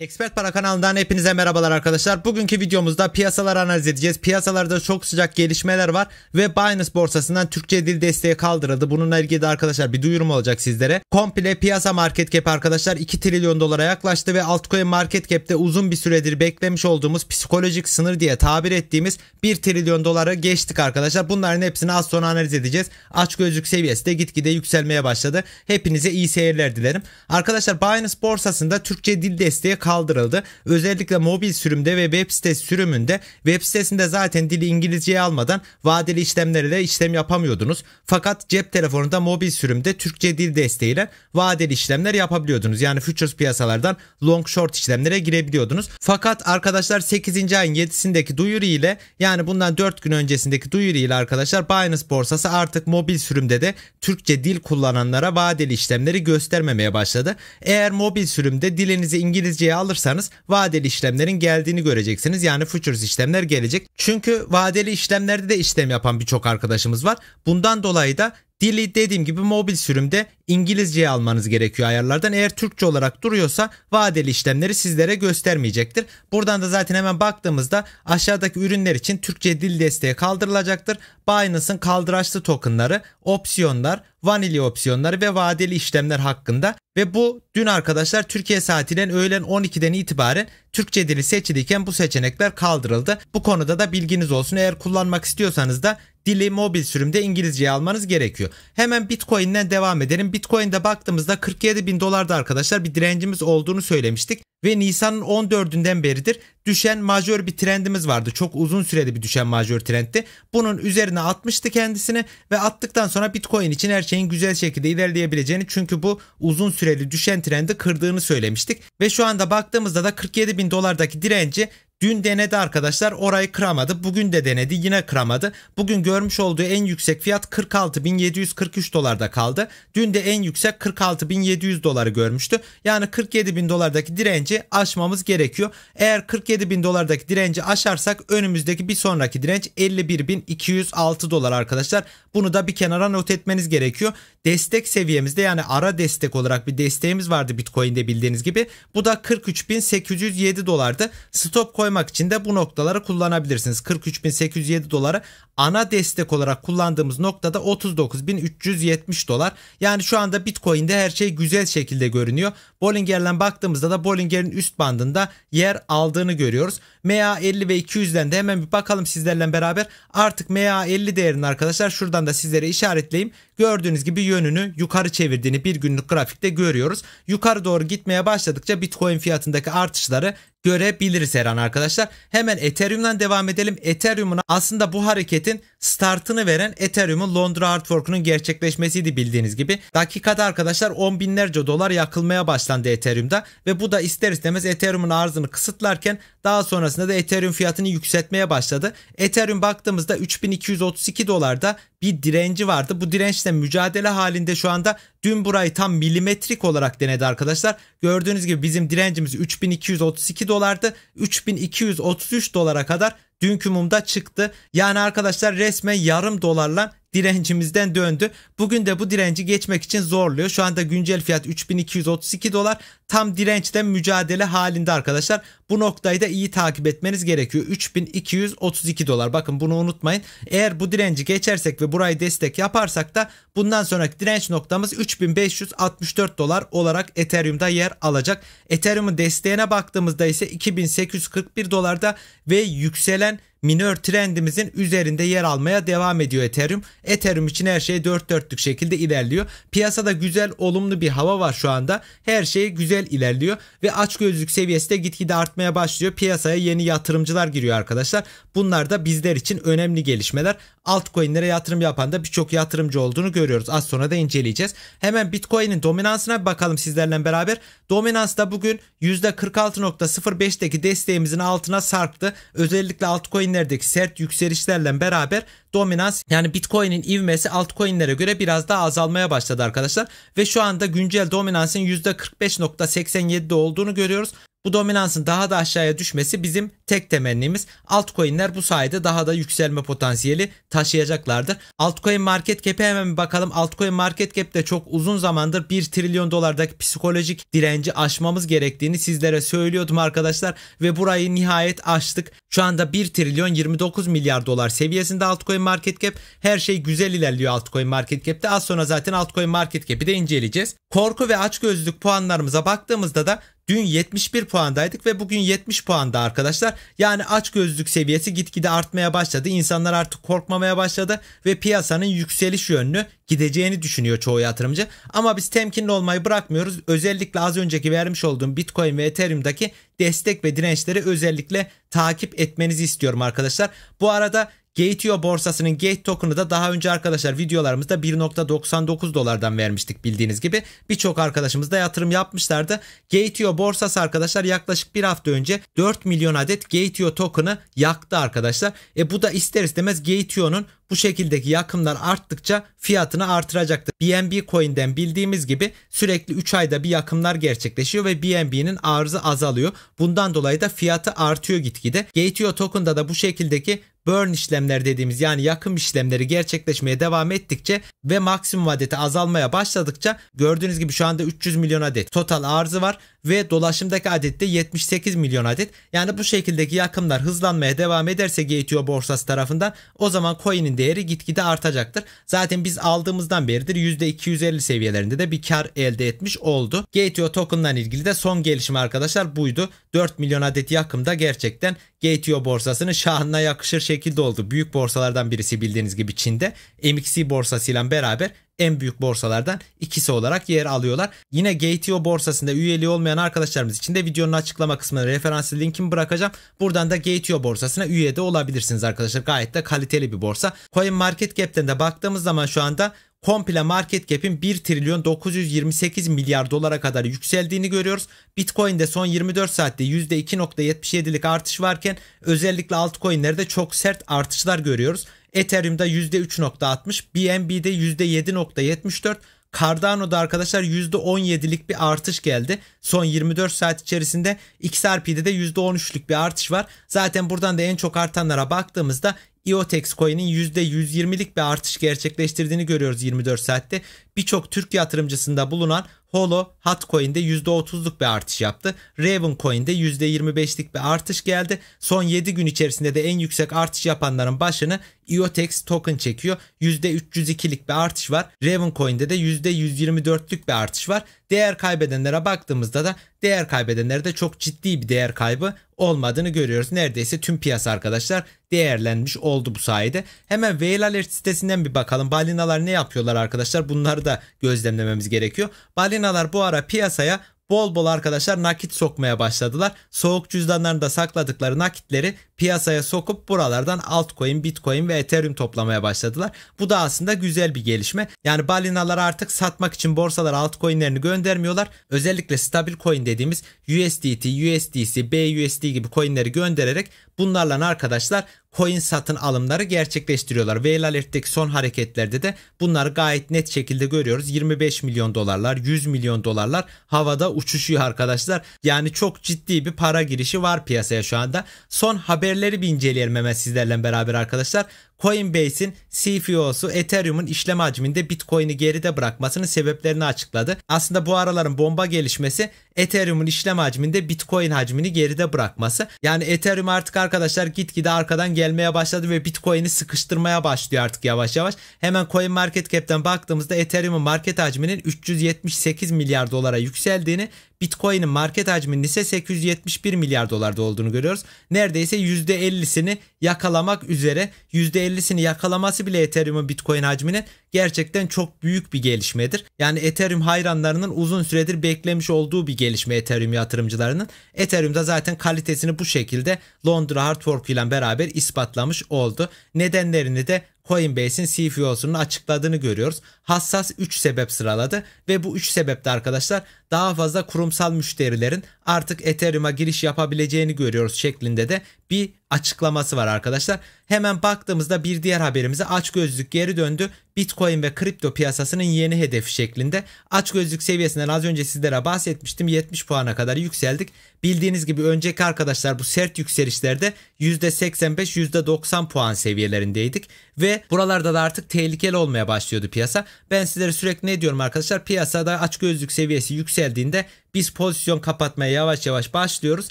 Expert Para kanalından hepinize merhabalar arkadaşlar. Bugünkü videomuzda piyasalar analiz edeceğiz. Piyasalarda çok sıcak gelişmeler var ve Binance borsasından Türkçe dil desteği kaldırıldı. Bununla ilgili de arkadaşlar bir duyurum olacak sizlere. Komple piyasa market cap arkadaşlar 2 trilyon dolara yaklaştı ve altcoin market cap'te uzun bir süredir beklemiş olduğumuz psikolojik sınır diye tabir ettiğimiz 1 trilyon dolara geçtik arkadaşlar. Bunların hepsini az sonra analiz edeceğiz. Aç gözlük seviyesi de gitgide yükselmeye başladı. Hepinize iyi seyirler dilerim. Arkadaşlar Binance borsasında Türkçe dil desteği kaldırıldı kaldırıldı. Özellikle mobil sürümde ve web sitesi sürümünde web sitesinde zaten dili İngilizceye almadan vadeli işlemlerle işlem yapamıyordunuz. Fakat cep telefonunda mobil sürümde Türkçe dil desteğiyle vadeli işlemler yapabiliyordunuz. Yani futures piyasalardan long short işlemlere girebiliyordunuz. Fakat arkadaşlar 8. ayın 7'sindeki duyuru ile yani bundan 4 gün öncesindeki duyuru ile arkadaşlar Binance borsası artık mobil sürümde de Türkçe dil kullananlara vadeli işlemleri göstermemeye başladı. Eğer mobil sürümde dilinizi İngilizceye alırsanız vadeli işlemlerin geldiğini göreceksiniz. Yani futures işlemler gelecek. Çünkü vadeli işlemlerde de işlem yapan birçok arkadaşımız var. Bundan dolayı da Dili dediğim gibi mobil sürümde İngilizceye almanız gerekiyor ayarlardan. Eğer Türkçe olarak duruyorsa vadeli işlemleri sizlere göstermeyecektir. Buradan da zaten hemen baktığımızda aşağıdaki ürünler için Türkçe dil desteği kaldırılacaktır. Binance'ın kaldıraçlı tokenları, opsiyonlar, vanilya opsiyonları ve vadeli işlemler hakkında ve bu dün arkadaşlar Türkiye saatinden öğlen 12'den itibaren Türkçe dili seçilirken bu seçenekler kaldırıldı. Bu konuda da bilginiz olsun. Eğer kullanmak istiyorsanız da dili mobil sürümde İngilizceye almanız gerekiyor. Hemen Bitcoin'den devam edelim. Bitcoin'de baktığımızda 47 bin dolarda arkadaşlar bir direncimiz olduğunu söylemiştik. Ve Nisan'ın 14'ünden beridir düşen majör bir trendimiz vardı. Çok uzun süreli bir düşen majör trendti. Bunun üzerine atmıştı kendisini ve attıktan sonra Bitcoin için her şeyin güzel şekilde ilerleyebileceğini çünkü bu uzun süreli düşen trendi kırdığını söylemiştik. Ve şu anda baktığımızda da 47 bin dolardaki direnci Dün denedi arkadaşlar orayı kıramadı. Bugün de denedi yine kıramadı. Bugün görmüş olduğu en yüksek fiyat 46.743 dolarda kaldı. Dün de en yüksek 46.700 doları görmüştü. Yani 47.000 dolardaki direnci aşmamız gerekiyor. Eğer 47.000 dolardaki direnci aşarsak önümüzdeki bir sonraki direnç 51.206 dolar arkadaşlar. Bunu da bir kenara not etmeniz gerekiyor. Destek seviyemizde yani ara destek olarak bir desteğimiz vardı Bitcoin'de bildiğiniz gibi. Bu da 43.807 dolardı. Stop koy koymak için de bu noktaları kullanabilirsiniz. 43.807 doları ana destek olarak kullandığımız noktada 39.370 dolar. Yani şu anda Bitcoin'de her şey güzel şekilde görünüyor. Bollinger'den baktığımızda da Bollinger'in üst bandında yer aldığını görüyoruz. MA50 ve 200'den de hemen bir bakalım sizlerle beraber. Artık MA50 değerini arkadaşlar şuradan da sizlere işaretleyeyim. Gördüğünüz gibi yönünü yukarı çevirdiğini bir günlük grafikte görüyoruz. Yukarı doğru gitmeye başladıkça Bitcoin fiyatındaki artışları görebiliriz her an arkadaşlar. Hemen Ethereum'dan devam edelim. Ethereum'un aslında bu hareketin startını veren Ethereum'un Londra Artwork'unun gerçekleşmesiydi bildiğiniz gibi. Dakikada arkadaşlar 10 binlerce dolar yakılmaya başlandı Ethereum'da ve bu da ister istemez Ethereum'un arzını kısıtlarken daha sonra sonrasında da Ethereum fiyatını yükseltmeye başladı. Ethereum baktığımızda 3232 dolarda bir direnci vardı. Bu dirençle mücadele halinde şu anda dün burayı tam milimetrik olarak denedi arkadaşlar. Gördüğünüz gibi bizim direncimiz 3232 dolardı. 3233 dolara kadar dünkü mumda çıktı. Yani arkadaşlar resmen yarım dolarla direncimizden döndü. Bugün de bu direnci geçmek için zorluyor. Şu anda güncel fiyat 3232 dolar tam dirençte mücadele halinde arkadaşlar. Bu noktayı da iyi takip etmeniz gerekiyor. 3232 dolar bakın bunu unutmayın. Eğer bu direnci geçersek ve burayı destek yaparsak da bundan sonraki direnç noktamız 3564 dolar olarak Ethereum'da yer alacak. Ethereum'un desteğine baktığımızda ise 2841 dolarda ve yükselen minör trendimizin üzerinde yer almaya devam ediyor Ethereum. Ethereum için her şey dört dörtlük şekilde ilerliyor. Piyasada güzel olumlu bir hava var şu anda. Her şey güzel güzel ilerliyor ve açgözlük seviyesi de gitgide artmaya başlıyor. Piyasaya yeni yatırımcılar giriyor arkadaşlar. Bunlar da bizler için önemli gelişmeler altcoin'lere yatırım yapan da birçok yatırımcı olduğunu görüyoruz. Az sonra da inceleyeceğiz. Hemen Bitcoin'in dominansına bir bakalım sizlerle beraber. Dominans da bugün %46.05'teki desteğimizin altına sarktı. Özellikle altcoin'lerdeki sert yükselişlerle beraber dominans yani Bitcoin'in ivmesi altcoin'lere göre biraz daha azalmaya başladı arkadaşlar. Ve şu anda güncel dominansın %45.87'de olduğunu görüyoruz. Bu dominansın daha da aşağıya düşmesi bizim tek temennimiz. Altcoin'ler bu sayede daha da yükselme potansiyeli taşıyacaklardır. Altcoin market cap'e hemen bir bakalım. Altcoin market cap cap'te çok uzun zamandır 1 trilyon dolardaki psikolojik direnci aşmamız gerektiğini sizlere söylüyordum arkadaşlar ve burayı nihayet aştık. Şu anda 1 trilyon 29 milyar dolar seviyesinde altcoin market cap. Her şey güzel ilerliyor altcoin market cap'te. Az sonra zaten altcoin market cap'i de inceleyeceğiz. Korku ve açgözlülük puanlarımıza baktığımızda da Dün 71 puandaydık ve bugün 70 puanda arkadaşlar. Yani aç gözlük seviyesi gitgide artmaya başladı. İnsanlar artık korkmamaya başladı ve piyasanın yükseliş yönlü gideceğini düşünüyor çoğu yatırımcı. Ama biz temkinli olmayı bırakmıyoruz. Özellikle az önceki vermiş olduğum Bitcoin ve Ethereum'daki destek ve dirençleri özellikle takip etmenizi istiyorum arkadaşlar. Bu arada Gateio borsasının Gate token'ı da daha önce arkadaşlar videolarımızda 1.99 dolardan vermiştik bildiğiniz gibi. Birçok arkadaşımız da yatırım yapmışlardı. Gateio borsası arkadaşlar yaklaşık bir hafta önce 4 milyon adet Gateio token'ı yaktı arkadaşlar. E bu da ister istemez Gateio'nun bu şekildeki yakımlar arttıkça fiyatını artıracaktır. BNB coin'den bildiğimiz gibi sürekli 3 ayda bir yakımlar gerçekleşiyor ve BNB'nin arzı azalıyor. Bundan dolayı da fiyatı artıyor gitgide. Gate.io token'da da bu şekildeki burn işlemler dediğimiz yani yakım işlemleri gerçekleşmeye devam ettikçe ve maksimum adeti azalmaya başladıkça gördüğünüz gibi şu anda 300 milyon adet total arzı var ve dolaşımdaki adet de 78 milyon adet. Yani bu şekildeki yakımlar hızlanmaya devam ederse Gateway borsası tarafından o zaman coin'in değeri gitgide artacaktır. Zaten biz aldığımızdan beridir %250 seviyelerinde de bir kar elde etmiş oldu. Gateway token'dan ilgili de son gelişim arkadaşlar buydu. 4 milyon adet yakımda gerçekten Gateway borsasının şahına yakışır şekilde oldu. Büyük borsalardan birisi bildiğiniz gibi Çin'de. MXC borsasıyla beraber en büyük borsalardan ikisi olarak yer alıyorlar. Yine GTO borsasında üyeliği olmayan arkadaşlarımız için de videonun açıklama kısmına referans linkimi bırakacağım. Buradan da GTO borsasına üye de olabilirsiniz arkadaşlar. Gayet de kaliteli bir borsa. CoinMarketCap'ten de baktığımız zaman şu anda komple market cap'in 1 trilyon 928 milyar dolara kadar yükseldiğini görüyoruz. Bitcoin'de son 24 saatte %2.77'lik artış varken özellikle altcoin'lerde çok sert artışlar görüyoruz. Ethereum'da %3.60, BNB'de %7.74, Cardano'da arkadaşlar %17'lik bir artış geldi. Son 24 saat içerisinde XRP'de de %13'lük bir artış var. Zaten buradan da en çok artanlara baktığımızda IOTEX coin'in %120'lik bir artış gerçekleştirdiğini görüyoruz 24 saatte. Birçok Türk yatırımcısında bulunan Holo Hotcoin'de %30'luk bir artış yaptı. Raven Coin'de %25'lik bir artış geldi. Son 7 gün içerisinde de en yüksek artış yapanların başını IOTEX token çekiyor. %302'lik bir artış var. Raven Coin'de de %124'lük bir artış var. Değer kaybedenlere baktığımızda da değer kaybedenlerde çok ciddi bir değer kaybı olmadığını görüyoruz. Neredeyse tüm piyasa arkadaşlar değerlenmiş oldu bu sayede. Hemen Whale Alert sitesinden bir bakalım. Balinalar ne yapıyorlar arkadaşlar? Bunları da gözlemlememiz gerekiyor. Balina balinalar bu ara piyasaya bol bol arkadaşlar nakit sokmaya başladılar. Soğuk cüzdanlarında sakladıkları nakitleri piyasaya sokup buralardan altcoin, bitcoin ve ethereum toplamaya başladılar. Bu da aslında güzel bir gelişme. Yani balinalar artık satmak için borsalara altcoinlerini göndermiyorlar. Özellikle stabil coin dediğimiz USDT, USDC, BUSD gibi coinleri göndererek Bunlarla arkadaşlar coin satın alımları gerçekleştiriyorlar. Veil Alert'teki son hareketlerde de bunları gayet net şekilde görüyoruz. 25 milyon dolarlar, 100 milyon dolarlar havada uçuşuyor arkadaşlar. Yani çok ciddi bir para girişi var piyasaya şu anda. Son haberleri bir inceleyelim hemen sizlerle beraber arkadaşlar. Coinbase'in CFO'su Ethereum'un işlem hacminde Bitcoin'i geride bırakmasının sebeplerini açıkladı. Aslında bu araların bomba gelişmesi Ethereum'un işlem hacminde Bitcoin hacmini geride bırakması. Yani Ethereum artık arkadaşlar gitgide arkadan gelmeye başladı ve Bitcoin'i sıkıştırmaya başlıyor artık yavaş yavaş. Hemen CoinMarketCap'ten baktığımızda Ethereum'un market hacminin 378 milyar dolara yükseldiğini Bitcoin'in market hacminin ise 871 milyar dolarda olduğunu görüyoruz. Neredeyse %50'sini yakalamak üzere %50'sini yakalaması bile Ethereum'un Bitcoin hacminin gerçekten çok büyük bir gelişmedir. Yani Ethereum hayranlarının uzun süredir beklemiş olduğu bir gelişme Ethereum yatırımcılarının. Ethereum'da zaten kalitesini bu şekilde Londra Hard Fork ile beraber ispatlamış oldu. Nedenlerini de Coinbase'in CFO'sunun e açıkladığını görüyoruz. Hassas 3 sebep sıraladı ve bu 3 sebepte arkadaşlar daha fazla kurumsal müşterilerin artık Ethereum'a giriş yapabileceğini görüyoruz şeklinde de bir açıklaması var arkadaşlar. Hemen baktığımızda bir diğer haberimize gözlük geri döndü. Bitcoin ve kripto piyasasının yeni hedefi şeklinde. aç gözlük seviyesinden az önce sizlere bahsetmiştim. 70 puana kadar yükseldik. Bildiğiniz gibi önceki arkadaşlar bu sert yükselişlerde %85 %90 puan seviyelerindeydik. Ve buralarda da artık tehlikeli olmaya başlıyordu piyasa. Ben sizlere sürekli ne diyorum arkadaşlar? Piyasada aç gözlük seviyesi yükseldiğinde biz pozisyon kapatmaya yavaş yavaş başlıyoruz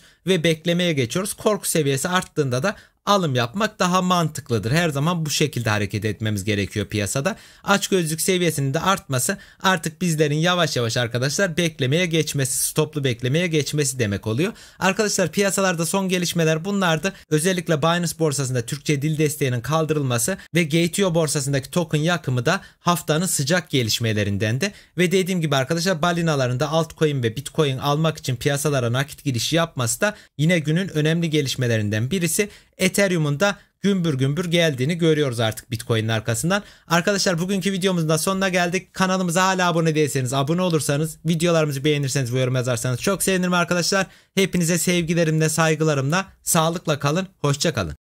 ve beklemeye geçiyoruz. Korku seviyesi arttığında da alım yapmak daha mantıklıdır. Her zaman bu şekilde hareket etmemiz gerekiyor piyasada. Açgözlük seviyesinin de artması artık bizlerin yavaş yavaş arkadaşlar beklemeye geçmesi, stoplu beklemeye geçmesi demek oluyor. Arkadaşlar piyasalarda son gelişmeler bunlardı. Özellikle Binance borsasında Türkçe dil desteğinin kaldırılması ve Gateo borsasındaki token yakımı da haftanın sıcak gelişmelerinden de ve dediğim gibi arkadaşlar balinalarında altcoin ve bitcoin almak için piyasalara nakit girişi yapması da yine günün önemli gelişmelerinden birisi. Ethereum'un da gümbür gümbür geldiğini görüyoruz artık Bitcoin'in arkasından. Arkadaşlar bugünkü videomuzun da sonuna geldik. Kanalımıza hala abone değilseniz abone olursanız, videolarımızı beğenirseniz ve yorum yazarsanız çok sevinirim arkadaşlar. Hepinize sevgilerimle, saygılarımla, sağlıkla kalın, hoşça kalın.